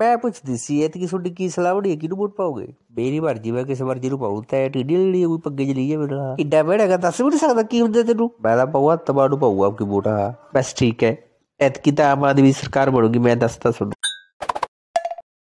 मैं पुछदी सी एतकी सोडी की सलावड़ी कि वोट पाओगे मेरी मर्जी मैं किस मर्जी पाऊ तै टीडी लेनी कोई पग्गे च लीए मेरा इड्डा बेड़ा का दस भी नहीं सकदा की हुंदे तेनु मैं तां पाऊआ तबाडू पाऊआ आपकी वोट बस ठीक है एतकी तां आम आदमी सरकार बनूगी मैं दसता सुन